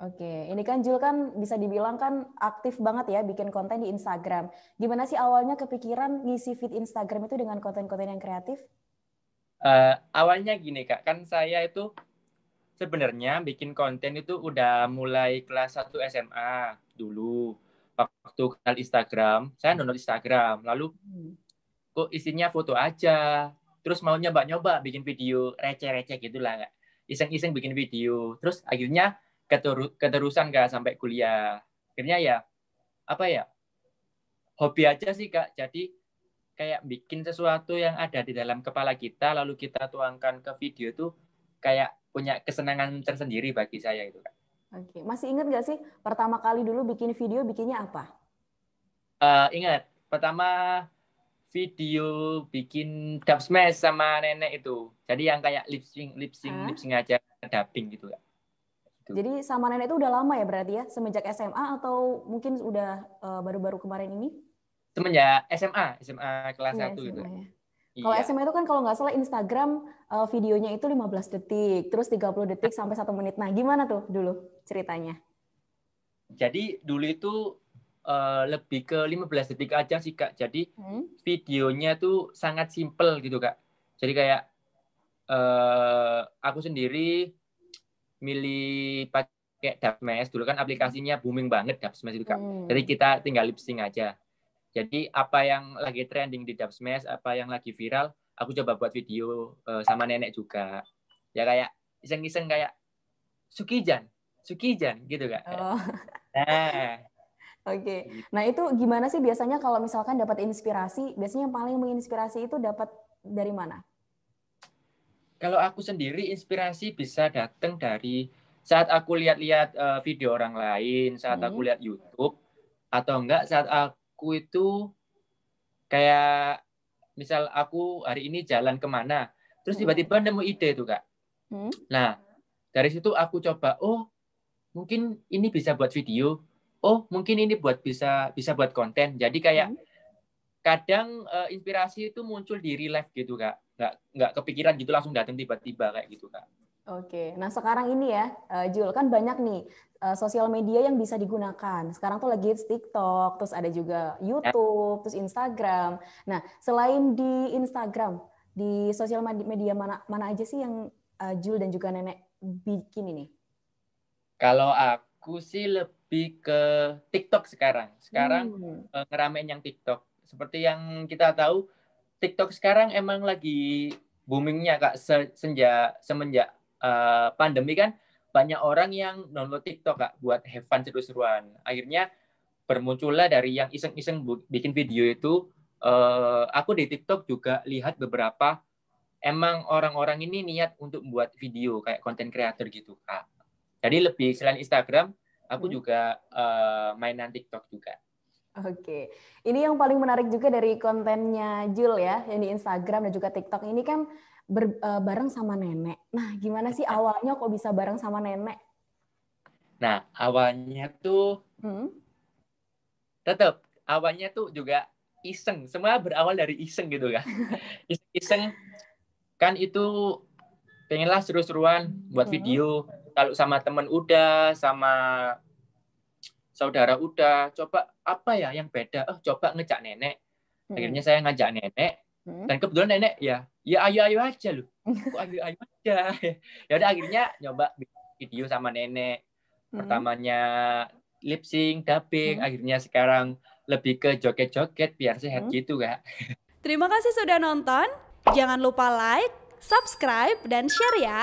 Oke, ini kan Jul kan bisa dibilang kan aktif banget ya bikin konten di Instagram. Gimana sih awalnya kepikiran ngisi feed Instagram itu dengan konten-konten yang kreatif? Uh, awalnya gini kak, kan saya itu sebenarnya bikin konten itu udah mulai kelas 1 SMA dulu. Waktu kenal Instagram, saya download Instagram, lalu hmm. kok isinya foto aja. Terus mau nyoba-nyoba bikin video receh-receh gitu gitulah, iseng-iseng bikin video. Terus akhirnya keteru keterusan kak sampai kuliah akhirnya ya apa ya hobi aja sih kak jadi kayak bikin sesuatu yang ada di dalam kepala kita lalu kita tuangkan ke video tuh kayak punya kesenangan tersendiri bagi saya itu kak Oke, masih ingat nggak sih pertama kali dulu bikin video bikinnya apa? Uh, ingat, pertama video bikin dub smash sama nenek itu. Jadi yang kayak lip sync, lip sync, huh? lip sync aja dubbing gitu. Kak gitu. Jadi sama nenek itu udah lama ya berarti ya, semenjak SMA atau mungkin udah eh, baru-baru uh, kemarin ini? Semenjak SMA, SMA kelas iya, 1 SMA gitu. Ya. Iya. Kalau SMA itu kan kalau nggak salah Instagram uh, videonya itu 15 detik, terus 30 detik sampai 1 menit. Nah, gimana tuh dulu ceritanya? Jadi dulu itu uh, lebih ke 15 detik aja sih, Kak. Jadi hmm? videonya tuh sangat simple gitu, Kak. Jadi kayak uh, aku sendiri milih pakai Dubsmash dulu kan aplikasinya booming banget Dubsmash itu kan. Hmm. Jadi kita tinggal lipsing aja. Jadi apa yang lagi trending di Dubsmash, apa yang lagi viral, aku coba buat video uh, sama nenek juga. Ya kayak iseng-iseng kayak Sukijan, Sukijan gitu kak. Oh. Nah. Oke. Okay. Gitu. Nah itu gimana sih biasanya kalau misalkan dapat inspirasi, biasanya yang paling menginspirasi itu dapat dari mana? Kalau aku sendiri inspirasi bisa datang dari saat aku lihat-lihat uh, eh, video orang lain, saat hmm. aku lihat YouTube atau enggak saat aku itu kayak misal aku hari ini jalan kemana, terus hmm. tiba-tiba nemu ide itu kak. Hmm. Nah dari situ aku coba, oh mungkin ini bisa buat video, oh mungkin ini buat bisa bisa buat konten. Jadi kayak hmm kadang uh, inspirasi itu muncul di real life gitu kak nggak nggak kepikiran gitu langsung datang tiba-tiba kayak gitu kak Oke, nah sekarang ini ya, uh, Jul kan banyak nih uh, sosial media yang bisa digunakan. Sekarang tuh lagi TikTok, terus ada juga YouTube, terus Instagram. Nah, selain di Instagram, di sosial media mana mana aja sih yang uh, Jul dan juga Nenek bikin ini? Kalau aku sih lebih ke TikTok sekarang. Sekarang hmm. ngeramein yang TikTok seperti yang kita tahu TikTok sekarang emang lagi boomingnya kak senja semenjak uh, pandemi kan banyak orang yang download TikTok kak buat have fun seru-seruan akhirnya bermuncullah dari yang iseng-iseng bikin video itu uh, aku di TikTok juga lihat beberapa emang orang-orang ini niat untuk buat video kayak konten kreator gitu kak jadi lebih selain Instagram aku hmm. juga uh, mainan TikTok juga Oke, ini yang paling menarik juga dari kontennya Jul ya, yang di Instagram dan juga TikTok ini kan ber, uh, bareng sama nenek. Nah, gimana sih iya. awalnya kok bisa bareng sama nenek? Nah, awalnya tuh hmm? tetap awalnya tuh juga iseng. Semua berawal dari iseng gitu kan. Iseng kan itu pengenlah seru-seruan buat hmm. video. Kalau sama temen udah, sama saudara udah coba apa ya yang beda oh coba ngejak nenek hmm. akhirnya saya ngajak nenek hmm. dan kebetulan nenek ya ya ayo ayo aja loh kok ayo ayo aja ya udah akhirnya nyoba video sama nenek hmm. pertamanya lip sync dubbing akhirnya sekarang lebih ke joget-joget biar sehat gitu kak terima kasih sudah nonton jangan lupa like subscribe dan share ya